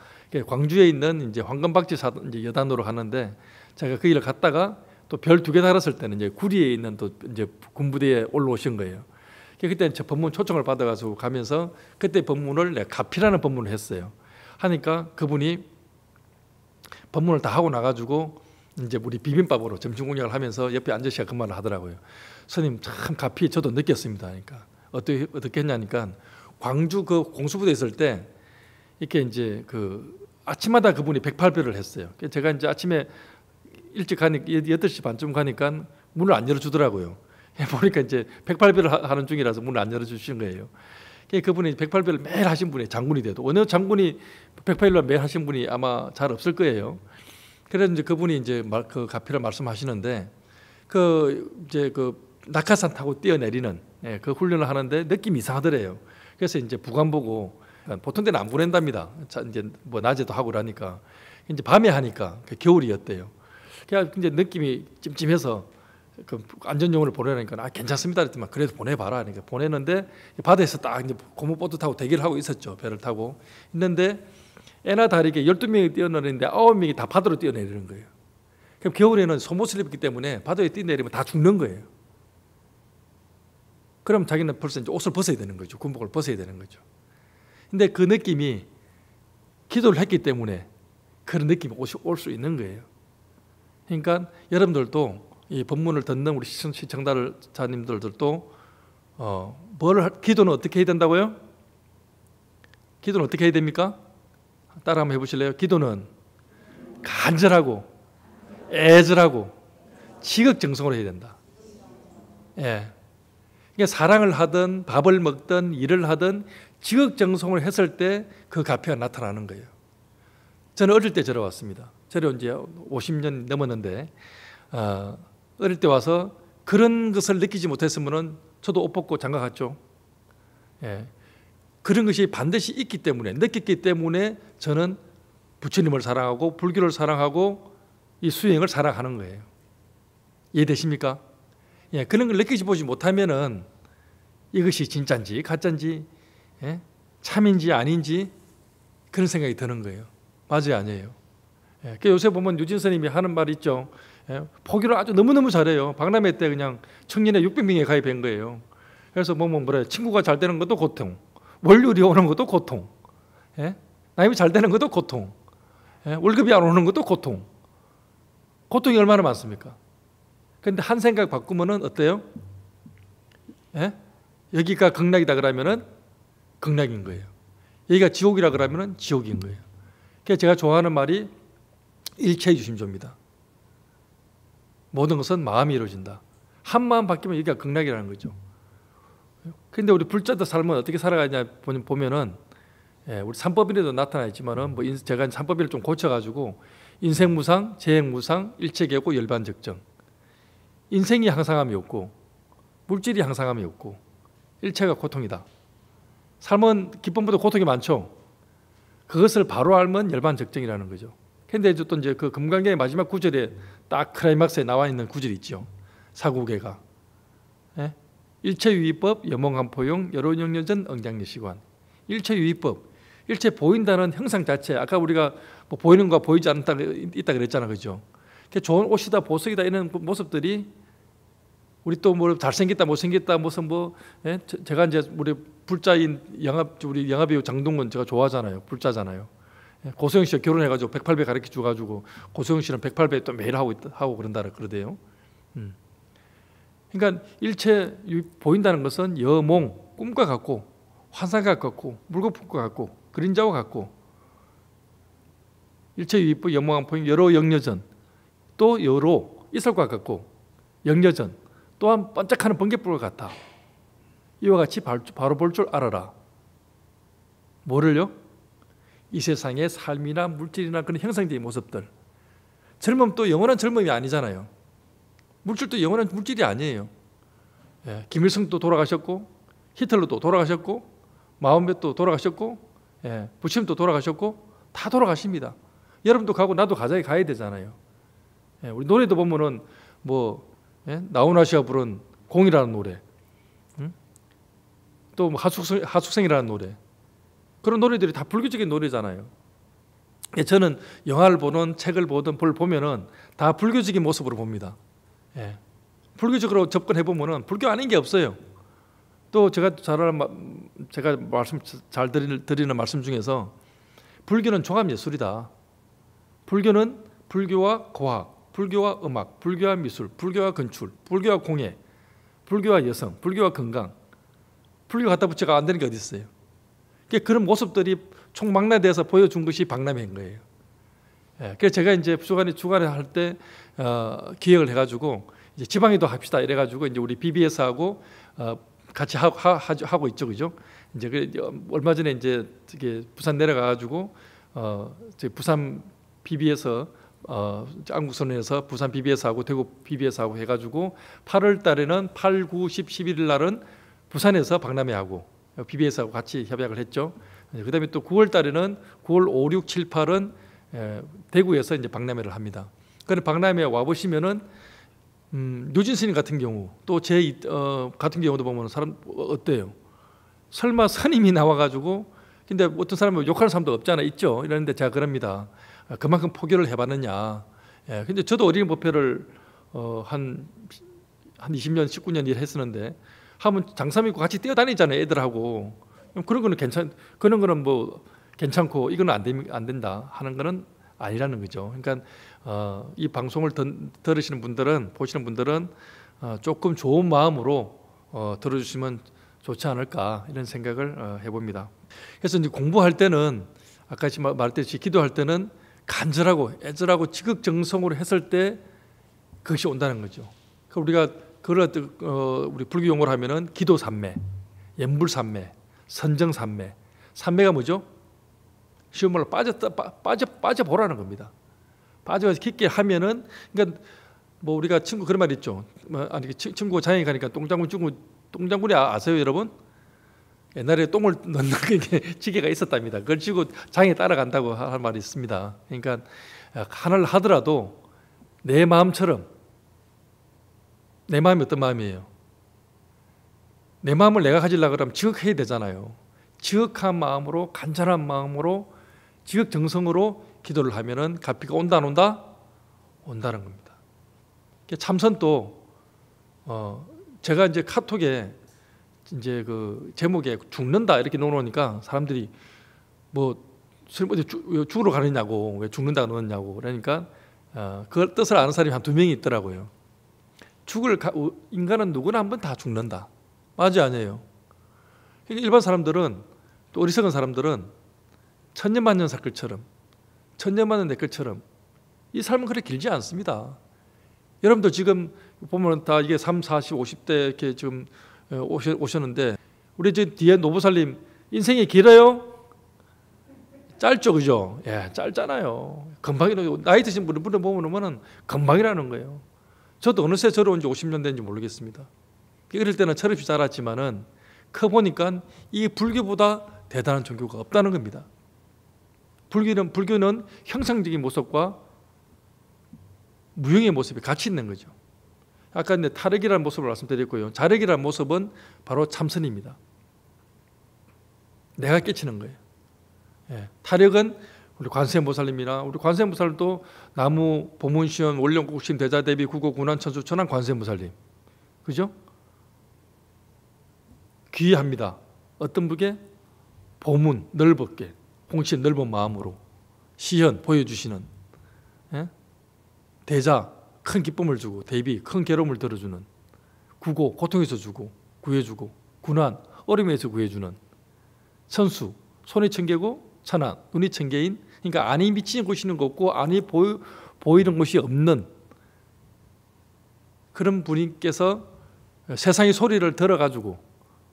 광주에 있는 이제 황금박쥐 여단으로 가는데 제가 그 일을 갔다가 또 별 두 개 달았을 때는 이제 구리에 있는 또 이제 군부대에 올라오신 거예요. 그때 저 법문 초청을 받아가지고 가면서 그때 법문을 내 가피라는 법문을 했어요. 하니까 그분이 법문을 다 하고 나가지고 이제 우리 비빔밥으로 점심 공략을 하면서 옆에 앉으시가그 말을 하더라고요. 스님 참 가피 저도 느꼈습니다. 그러니까 어떻게 어떻게 했냐니까 광주 그 공수부대 있을 때 이렇게 이제 그 아침마다 그분이 108배를 했어요. 그러니까 제가 이제 아침에 일찍 가니까 8시 반쯤 가니까 문을 안 열어주더라고요. (laughs) 보니까 이제 108배를 하는 중이라서 문을 안 열어주신 거예요. 그러니까 그분이 108배를 매일 하신 분이 장군이 돼도 어느 장군이 108배를 매일 하신 분이 아마 잘 없을 거예요. 그래서 이제 그분이 이제 그 가피를 말씀하시는데 그 이제 그 낙하산 타고 뛰어내리는 예, 그 훈련을 하는데 느낌이 이상하더래요. 그래서 이제 부관 보고 그러니까 보통 때는안 보낸답니다. 자, 이제 뭐 낮에도 하고 그러니까 이제 밤에 하니까 그 겨울이었대요. 그냥 이제 느낌이 찜찜해서 그 안전용으로 보내니까 라아 괜찮습니다 그랬더만 그래도 보내봐라 그러니까 보내는데 바다에서 딱 이제 고무보트 타고 대기를 하고 있었죠 배를 타고 있는데 애나 다르게 12명이 뛰어내리는데 9명이 다 바다로 뛰어내리는 거예요. 그럼 겨울에는 소모슬 입기 때문에 바다에 뛰어내리면 다 죽는 거예요. 그럼 자기는 벌써 이제 옷을 벗어야 되는 거죠. 군복을 벗어야 되는 거죠. 근데 그 느낌이 기도를 했기 때문에 그런 느낌이 올수 있는 거예요. 그러니까 여러분들도 이 본문을 듣는 우리 시청자님들도 어, 뭘 기도는 어떻게 해야 된다고요? 기도는 어떻게 해야 됩니까? 따라 한번 해보실래요? 기도는 간절하고 애절하고 지극정성으로 해야 된다. 예. 그러니까 사랑을 하든 밥을 먹든 일을 하든 지극정성을 했을 때 그 가표가 나타나는 거예요. 저는 어릴 때 저러 왔습니다. 저러 이제 50년 넘었는데 어, 어릴 때 와서 그런 것을 느끼지 못했으면 저도 옷 벗고 장가 갔죠. 예. 그런 것이 반드시 있기 때문에 느꼈기 때문에 저는 부처님을 사랑하고 불교를 사랑하고 이 수행을 사랑하는 거예요. 이해되십니까? 예, 그런 걸 느끼지 보지 못하면은 이것이 진짠지 가짠지 예? 참인지 아닌지 그런 생각이 드는 거예요. 맞아요, 아니에요. 예, 그 요새 보면 유진선님이 하는 말 있죠. 예, 포기를 아주 너무너무 잘해요. 박람회 때 그냥 청년회 600명에 가입한 거예요. 그래서 뭐, 뭐, 뭐래, 친구가 잘 되는 것도 고통. 월요일이 오는 것도 고통. 예? 나이면잘 되는 것도 고통. 예? 월급이 안 오는 것도 고통. 고통이 얼마나 많습니까? 근데 한 생각 바꾸면 어때요? 예? 여기가 극락이다 그러면 극락인 거예요. 여기가 지옥이라 그러면 지옥인 거예요. 그래서 제가 좋아하는 말이 일체의 주심조입니다. 모든 것은 마음이 이루어진다. 한 마음 바뀌면 여기가 극락이라는 거죠. 근데 우리 불자들 삶은 어떻게 살아가냐 보면은 예, 우리 삼법인에도 나타나 있지만은 뭐 제가 삼법인을 좀 고쳐가지고 인생 무상, 재행 무상, 일체계고 열반 적정. 인생이 항상함이 없고 물질이 항상함이 없고 일체가 고통이다. 삶은 기쁨보다 고통이 많죠. 그것을 바로 알면 열반 적정이라는 거죠. 근데 이제 또 이제 그 금강경의 마지막 구절에 딱 크라이막스에 나와 있는 구절이 있죠. 사구계가. 예? 일체유의법, 여몽간포용, 여론영려전, 응장리시관. 일체유의법, 일체 보인다는 형상 자체, 아까 우리가 뭐 보이는 거 보이지 않다 있다 그랬잖아, 그죠? 좋은 옷이다, 보석이다 이런 그 모습들이 우리 또 뭐 잘생겼다, 못생겼다, 무슨 뭐 예? 제가 이제 우리 불자인 영합 우리 영합이요 장동건 제가 좋아하잖아요, 불자잖아요. 예? 고소영 씨가 결혼해가지고 108배 가르쳐 줘가지고 고소영 씨는 108배 또 매일 하고 있, 하고 그런다 그러대요. 음. 그러니까 일체 보인다는 것은 여몽, 꿈과 같고 환상과 같고 물거품과 같고 그림자와 같고 일체 유입부 여몽한포인 여러 영여전 또 여러 이설과 같고 영여전 또한 반짝하는 번개불과 같다. 이와 같이 바로 볼 줄 알아라. 뭐를요? 이 세상의 삶이나 물질이나 그런 형상적인 모습들. 젊음 또 영원한 젊음이 아니잖아요. 물질도 영원한 물질이 아니에요. 예, 김일성도 돌아가셨고 히틀러도 돌아가셨고 마음벳도 돌아가셨고 예, 부침도 돌아가셨고 다 돌아가십니다. 여러분도 가고 나도 가자에 가야 되잖아요. 예, 우리 노래도 보면은 뭐 예, 나훈아 씨가 부른 공이라는 노래, 응? 음? 또뭐 하숙생, 하숙생이라는 노래 그런 노래들이 다 불교적인 노래잖아요. 예, 저는 영화를 보는 책을 보든 볼 보면은 다 불교적인 모습으로 봅니다. 예. 불교적으로 접근해 보면은 불교 아닌 게 없어요. 또 제가 잘 제가 말씀 잘 드리는, 드리는 말씀 중에서 불교는 종합 예술이다. 불교는 불교와 과학, 불교와 음악, 불교와 미술, 불교와 건축, 불교와 공예, 불교와 여성, 불교와 건강. 불교 갖다 붙여가 안 되는 게 어디 있어요? 그러니까 그런 모습들이 총망라돼서 보여준 것이 박람회인 거예요. 예, 그래서 제가 이제 부 주간에 주관을할때 어, 기획을 해가지고 이제 지방에도 합시다 이래가지고 이제 우리 BBS하고 어, 같이 하, 하, 하고 하 있죠, 그죠? 이제 그 얼마 전에 이제 이게 부산 내려가가지고 어, 부산 BBS 어, 한국선에서 부산 BBS하고 대구 BBS하고 해가지고 8월 달에는 8, 9, 10, 11일 날은 부산에서 박람회하고 BBS하고 같이 협약을 했죠. 그다음에 또 9월 달에는 9월 5, 6, 7, 8은 예, 대구에서 이제 박람회를 합니다. 그런데 박람회 와 보시면은 음, 유진 스님 같은 경우 또제 어, 같은 경우도 보면 사람 어때요? 설마 스님이 나와가지고 근데 어떤 사람은 욕하는 사람도 없잖아 있죠. 이러는데 제가 그럽니다. 아, 그만큼 포교를 해봤느냐. 예, 근데 저도 어린이 법회를 어, 한, 한 20년, 19년 일했었는데 하면 장사 믿고 같이 뛰어다니잖아요. 애들하고 그런 거는 괜찮 그런 거는 뭐 괜찮고 이건 안, 되, 안 된다 하는 거는 아니라는 거죠. 그러니까 어, 이 방송을 든, 들으시는 분들은 보시는 분들은 어, 조금 좋은 마음으로 어, 들어주시면 좋지 않을까 이런 생각을 어, 해봅니다. 그래서 이제 공부할 때는 아까 말했듯이 기도할 때는 간절하고 애절하고 지극정성으로 했을 때 그것이 온다는 거죠. 그러니까 우리가 그걸 어, 우리 불교 용어로 하면은 기도 삼매, 염불 삼매, 선정 삼매 삼매가 뭐죠? 쉬운 말로 빠졌다 빠져 빠져 보라는 겁니다. 빠져 깊게 하면은 그러니까 뭐 우리가 친구 그런 말 있죠. 뭐, 아니 친구 장애 가니까 똥장군 친구 똥장군이 아, 아세요 여러분? 옛날에 똥을 넣는 (laughs) 게 지게가 있었답니다. 그걸 지고 장에 따라간다고 할 말이 있습니다. 그러니까 하늘 하더라도 내 마음처럼 내 마음이 어떤 마음이에요? 내 마음을 내가 가지려고 그러면 지극해야 되잖아요. 지극한 마음으로 간절한 마음으로 지극 정성으로 기도를 하면은 가피가 온다 안 온다 온다는 겁니다. 참선도 어 제가 이제 카톡에 이제 그 제목에 죽는다 이렇게 넣어놓으니까 사람들이 뭐 스님 죽으러 가느냐고 왜 죽는다 넣었냐고 그러니까 어, 그 뜻을 아는 사람이 한 두 명이 있더라고요. 죽을 가, 인간은 누구나 한 번 다 죽는다. 맞아 아니에요. 그러니까 일반 사람들은 또 어리석은 사람들은 천년만년 사글처럼 천년만년 내글처럼이 삶은 그렇게 길지 않습니다. 여러분도 지금 보면 다 이게 3, 40, 50대 이렇게 지금 어, 오셨는데 우리 지금 뒤에 노부살님 인생이 길어요? 짧죠, 그죠? 예, 짧잖아요. 금방이라 나이 드신 분을 보면은 금방이라는 거예요. 저도 어느새 저러온 지 50년 된지 모르겠습니다. 이럴 때는 철없이 자랐지만은 커 보니까 이 불교보다 대단한 종교가 없다는 겁니다. 불교는 불교는 형상적인 모습과 무형의 모습이 같이 있는 거죠. 아까 이제 타락이라는 모습을 말씀드렸고요. 자력이라는 모습은 바로 참선입니다. 내가 깨치는 거예요. 예. 타력은 우리 관세음보살님이나 우리 관세음보살도 나무 보문시원 원령국심 대자대비 국어 군안천수 천안 관세음보살님 그죠? 귀합니다. 어떤 분께 보문 넓게 공치 넓은 마음으로 시현 보여주시는 예? 대자 큰 기쁨을 주고 대비 큰 괴로움을 들어주는 구고 고통에서 주고 구해주고 구난 어림에서 구해주는 선수 손이 천개고 천하 눈이 천개인 그러니까 안이 미치는 곳이는 없고 안이 보이, 보이는 곳이 없는 그런 분께서 세상의 소리를 들어가지고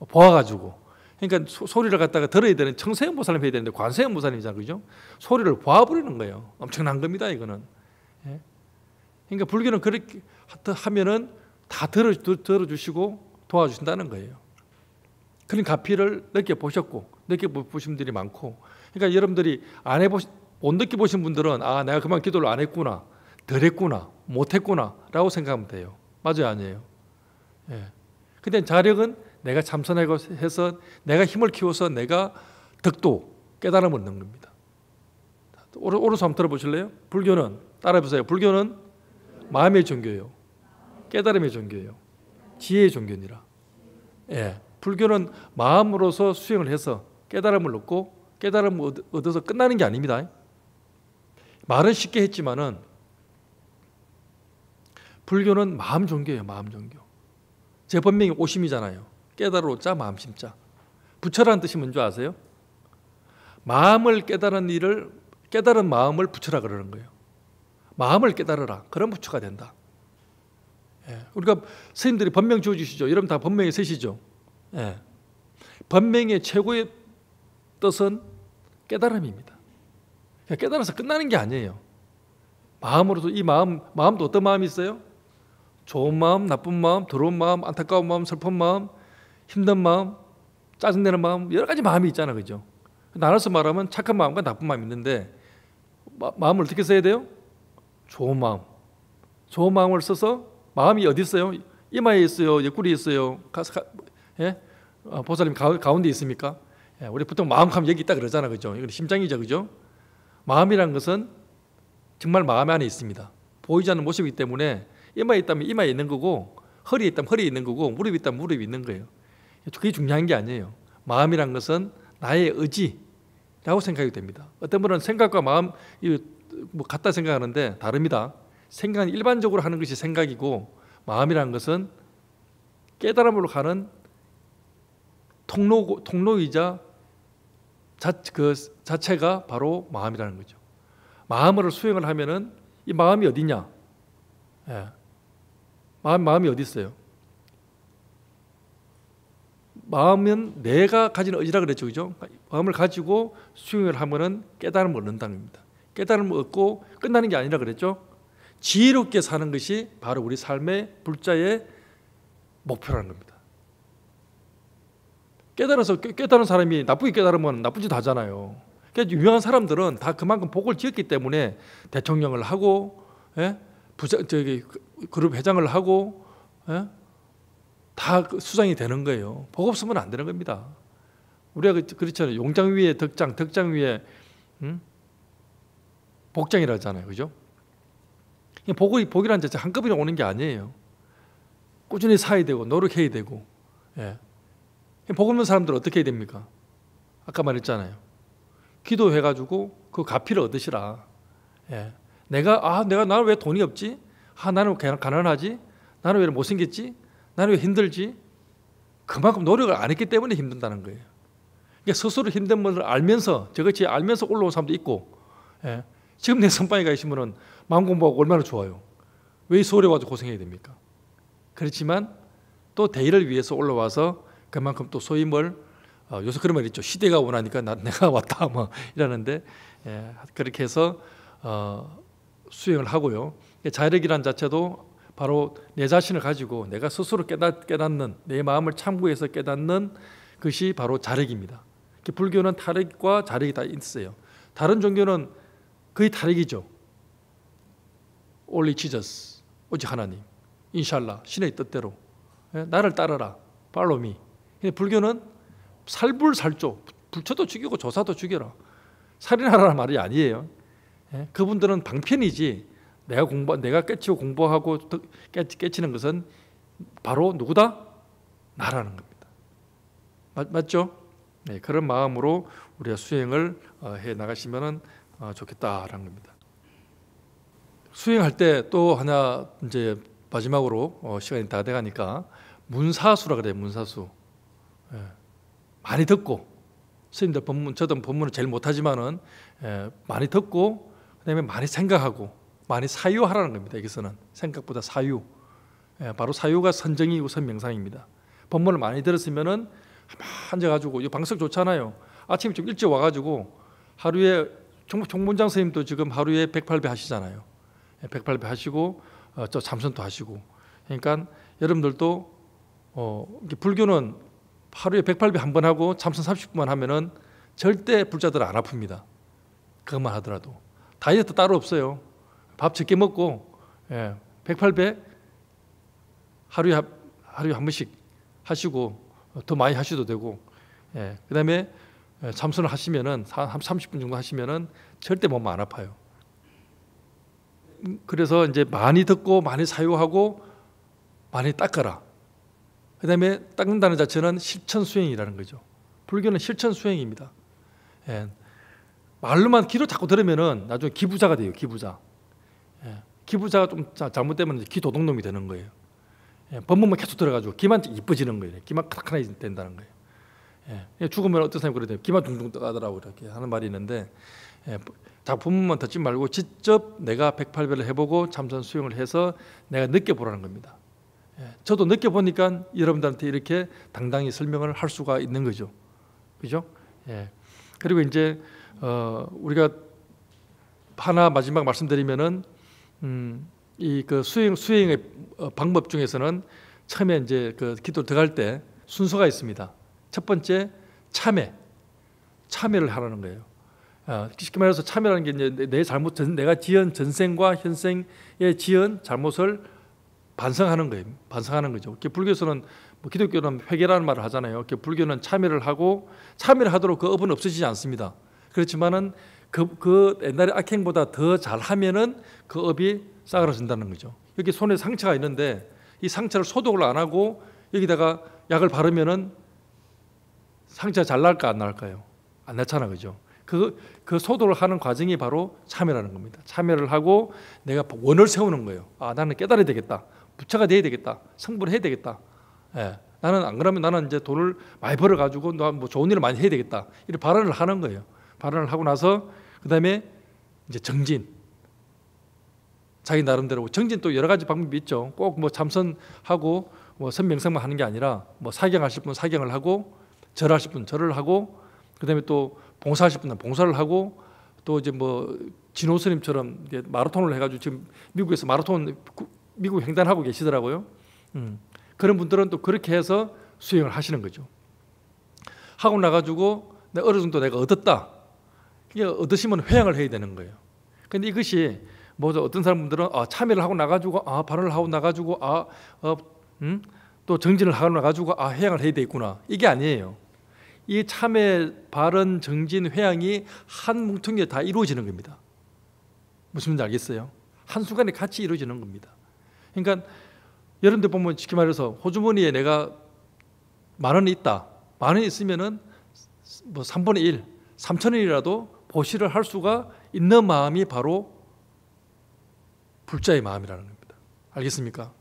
보아가지고 그러니까 소, 리를 갖다가 들어야 되는 청세형 보살님 해야 되는데 관세형 보살님이잖아요. 그죠? 소리를 보버리는 거예요. 엄청난 겁니다. 이거는. 예? 그러니까 불교는 그렇게 하면은 다 들어, 들어주시고 도와주신다는 거예요. 그런 가피를 느껴보셨고 느껴보신 분들이 많고 그러니까 여러분들이 안해보못 느껴보신 분들은 아 내가 그만 기도를 안 했구나 덜 했구나 못 했구나 라고 생각하면 돼요. 맞아요 아니에요. 예. 근데 자력은 내가 참선하고 해서 내가 힘을 키워서 내가 득도 깨달음을 얻는 겁니다. 오른, 손 한번 들어보실래요? 불교는 따라해보세요. 불교는 마음의 종교예요. 깨달음의 종교예요. 지혜의 종교니라. 예, 불교는 마음으로서 수행을 해서 깨달음을 얻고 깨달음을 얻어서 끝나는 게 아닙니다. 말은 쉽게 했지만은 불교는 마음 종교예요. 마음 종교. 제 본명이 오심이잖아요. 깨달로자 마음심자. 부처란 뜻이 뭔지 아세요? 마음을 깨달은 일을 깨달은 마음을 부처라 그러는 거예요. 마음을 깨달으라. 그럼 부처가 된다. 예. 우리가 스님들이 번명 지어주시죠. 이러면 다 번명의 셋이죠. 예. 번명의 최고의 뜻은 깨달음입니다. 깨달아서 끝나는 게 아니에요. 마음으로서 이 마음, 마음도 어떤 마음이 있어요? 좋은 마음, 나쁜 마음, 더러운 마음, 안타까운 마음, 슬픈 마음, 힘든 마음, 짜증내는 마음, 여러 가지 마음이 있잖아, 그죠? 나눠서 말하면 착한 마음과 나쁜 마음이 있는데 마, 음을 어떻게 써야 돼요? 좋은 마음, 좋은 마음을 써서 마음이 어디 있어요? 이마에 있어요, 옆구리에 있어요, 가, 가, 예? 아, 보살님 가, 운데 있습니까? 예, 우리 보통 마음 가면 여기 있다 그러잖아, 그죠? 이건 심장이죠, 그죠? 마음이란 것은 정말 마음 안에 있습니다. 보이지 않는 모습이기 때문에 이마에 있다면 이마에 있는 거고 허리에 있다면 허리에 있는 거고 무릎이 있다면 무릎이 있는 거예요. 그게 중요한 게 아니에요. 마음이란 것은 나의 의지라고 생각이 됩니다. 어떤 분은 생각과 마음 뭐 같다 생각하는데 다릅니다. 생각은 일반적으로 하는 것이 생각이고 마음이란 것은 깨달음으로 가는 통로 통로이자 자, 그 자체가 바로 마음이라는 거죠. 마음을 수행을 하면은 이 마음이 어디냐? 예. 마음 마음이 어디 있어요? 마음은 내가 가진 의지라 그랬죠. 그죠? 마음을 가지고 수행을 하면은 깨달음을 얻는다는 겁니다. 깨달음을 얻고 끝나는 게 아니라 그랬죠. 지혜롭게 사는 것이 바로 우리 삶의 불자의 목표라는 겁니다. 깨달아서 깨달은 사람이 나쁘게 깨달으면 나쁜 짓 하잖아요. 그러니까 유명한 사람들은 다 그만큼 복을 지었기 때문에 대통령을 하고 예? 부자 저기 그, 그룹 회장을 하고 예? 다 그 수상이 되는 거예요. 복 없으면 안 되는 겁니다. 우리가 그, 그렇잖아요. 용장 위에 덕장, 덕장 위에 음? 복장이라잖아요. 그죠? 복이 복이라 자체 한꺼번에 오는 게 아니에요. 꾸준히 사야 되고 노력해야 되고. 예. 복 없는 사람들 어떻게 해야 됩니까? 아까 말했잖아요. 기도해 가지고 그 가피를 얻으시라. 예. 내가 아 내가 나는 왜 돈이 없지? 아 나는 가난하지? 나는 왜 못생겼지? 나는 왜 힘들지? 그만큼 노력을 안 했기 때문에 힘든다는 거예요. 그러니까 스스로 힘든 것 알면서 저같이 알면서 올라온 사람도 있고 예. 지금 내 선방에 가 있으면 마음 공부하고 얼마나 좋아요. 왜 서울에 와서 고생해야 됩니까? 그렇지만 또 대의를 위해서 올라와서 그만큼 또 소임을 어, 요새 그런 말 있죠. 시대가 원하니까 나, 내가 (laughs) 왔다 뭐 이러는데 예, 그렇게 해서 어, 수행을 하고요. 자력이란 자체도 바로 내 자신을 가지고 내가 스스로 깨닫, 깨닫는 내 마음을 참고해서 깨닫는 것이 바로 자력입니다. 불교는 타락과 자력이 다 있어요. 다른 종교는 거의 타락이죠. Only Jesus, 오직 하나님, 인샬라, 신의 뜻대로 예, 나를 따르라, 팔로미. 불교는 살불살조, 불쳐도 죽이고 조사도 죽여라. 살인하라는 말이 아니에요. 예, 그분들은 방편이지 내가 공부 내가 깨치고 공부하고 깨치, 는 것은 바로 누구다? 나라는 겁니다. 맞, 죠 네, 그런 마음으로 우리가 수행을 어, 해 나가시면은 어, 좋겠다라는 겁니다. 수행할 때 또 하나 이제 마지막으로 어, 시간이 다 돼가니까 문사수라 그래요. 문사수 예, 많이 듣고 스님들 법문 저도 법문을 제일 못하지만은 예, 많이 듣고 그다음에 많이 생각하고 많이 사유하라는 겁니다. 여기서는 생각보다 사유. 예, 바로 사유가 선정이고 선명상입니다. 법문을 많이 들었으면은 앉아가지고 이 방석 좋잖아요. 아침에 좀 일찍 와가지고 하루에 총, 총문장 선생님도 지금 하루에 108배 하시잖아요. 108배 예, 하시고 어, 저 잠선도 하시고 그러니까 여러분들도 어, 불교는 하루에 108배 한 번 하고 잠선 30분만 하면은 절대 불자들 안 아픕니다. 그것만 하더라도 다이어트 따로 없어요. 밥 적게 먹고 예, 108배 하루에 하루에 한 번씩 하시고 더 많이 하셔도 되고 예, 그다음에 참선을 예, 하시면은 한 30분 정도 하시면은 절대 몸 안 아파요. 그래서 이제 많이 듣고 많이 사용하고 많이 닦아라. 그다음에 닦는다는 자체는 실천 수행이라는 거죠. 불교는 실천 수행입니다. 예, 말로만 기로 자꾸 들으면은 나중에 기부자가 돼요. 기부자. 예. 기부자가 좀 잘못되면 기 도둑놈이 되는 거예요. 예. 법문만 계속 들어가지고 기만 이뻐지는 거예요. 기만 카나카나 된다는 거예요. 예. 죽으면 어떤 사람이 그러대요. 기만 둥둥 떠가더라고 이렇게 하는 말이 있는데 다 법문만 듣지 말고 직접 내가 108배를 해보고 참선 수용을 해서 내가 느껴보라는 겁니다. 저도 느껴보니까 여러분들한테 이렇게 당당히 설명을 할 수가 있는 거죠. 그죠? 예. 그리고 이제 어 우리가 하나 마지막 말씀드리면은 음, 이 그 수행 수행의 어, 방법 중에서는 처음에 이제 그 기도 들어갈 때 순서가 있습니다. 첫 번째 참회, 참회를 하라는 거예요. 아, 쉽게 말해서 참회라는 게 이제 내 잘못, 내가 지은 전생과 현생의 지은 잘못을 반성하는 거예요. 반성하는 거죠. 불교에서는 뭐 기독교는 회개라는 말을 하잖아요. 불교는 참회를 하고 참회를 하도록 그 업은 없어지지 않습니다. 그렇지만은 그, 그 옛날에 악행보다 더 잘하면은 그 업이 싸그러진다는 거죠. 여기 손에 상처가 있는데 이 상처를 소독을 안 하고 여기다가 약을 바르면은 상처 잘 날까 안 날까요? 안 날잖아, 그죠? 그, 그 소독을 하는 과정이 바로 참여라는 겁니다. 참여를 하고 내가 원을 세우는 거예요. 아, 나는 깨달아야 되겠다. 부처가 돼야 되겠다. 성불해야 되겠다. 예. 나는 안 그러면 나는 이제 돈을 많이 벌어가지고 뭐 좋은 일을 많이 해야 되겠다. 이런 발언을 하는 거예요. 발언을 하고 나서 그 다음에 이제 정진. 자기 나름대로 정진 또 여러 가지 방법이 있죠. 꼭 뭐참선하고뭐 선명상만 하는 게 아니라 뭐 사경하실 분 사경을 하고 절하실 분 절을 하고 그다음에 또 봉사하실 분은 봉사를 하고 또 이제 뭐 진호 스님처럼 마라톤을 해가지고 지금 미국에서 마라톤 미국 횡단하고 계시더라고요. 음. 그런 분들은 또 그렇게 해서 수행을 하시는 거죠. 하고 나가지고 어느 정도 내가 얻었다. 이게 얻으시면 회양을 해야 되는 거예요. 근데 이것이 뭐죠? 어떤 사람들은 아, 참여를 하고 나가지고 아 발언을 하고 나가지고 아 어, 음? 또 정진을 하고 나가지고 아 회양을 해야 되겠구나 이게 아니에요. 이 참회 발언 정진 회양이 한 뭉텅이에 다 이루어지는 겁니다. 무슨 말인지 알겠어요? 한 순간에 같이 이루어지는 겁니다. 그러니까 여러분들 보면 쉽게 말해서 호주머니에 내가 만 원이 있다. 만 원이 있으면뭐 3분의 1, 3천 원이라도 보시를 할 수가 있는 마음이 바로 불자의 마음이라는 겁니다. 알겠습니까?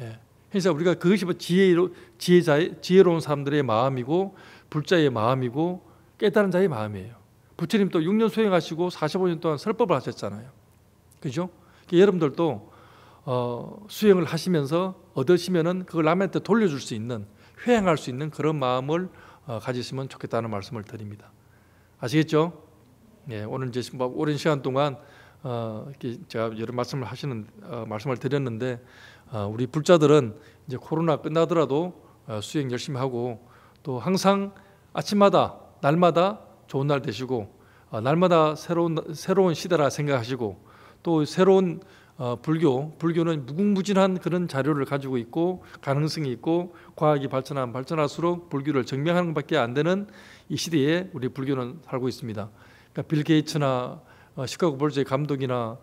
예. 그래서 우리가 그것이 지혜로, 지혜자 지혜로운 사람들의 마음이고 불자의 마음이고 깨달은 자의 마음이에요. 부처님 또 6년 수행하시고 45년 동안 설법을 하셨잖아요. 그죠? 그러니까 여러분들도 어, 수행을 하시면서 얻으시면은 그걸 남한테 돌려줄 수 있는 회행할 수 있는 그런 마음을 어, 가지시면 좋겠다는 말씀을 드립니다. 아시겠죠? 예, 오늘 이제 뭐 오랜 시간 동안 어, 이렇게 제가 여러 말씀을 하시는 어, 말씀을 드렸는데 어, 우리 불자들은 이제 코로나 끝나더라도 어, 수행 열심히 하고 또 항상 아침마다 날마다 좋은 날 되시고 어, 날마다 새로운 새로운 시대라 생각하시고 또 새로운 어, 불교 불교는 무궁무진한 그런 자료를 가지고 있고 가능성이 있고 과학이 발전하면 발전할수록 불교를 증명하는 것밖에 안 되는 이 시대에 우리 불교는 살고 있습니다. 그러니까 빌 게이츠나 어, 시카고 볼즈의 감독이나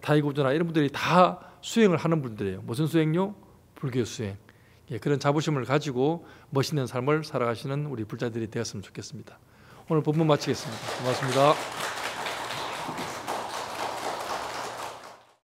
다이고즈나 이런 분들이 다 수행을 하는 분들이에요. 무슨 수행요? 불교 수행. 예, 그런 자부심을 가지고 멋있는 삶을 살아가시는 우리 불자들이 되었으면 좋겠습니다. 오늘 본문 마치겠습니다. 고맙습니다.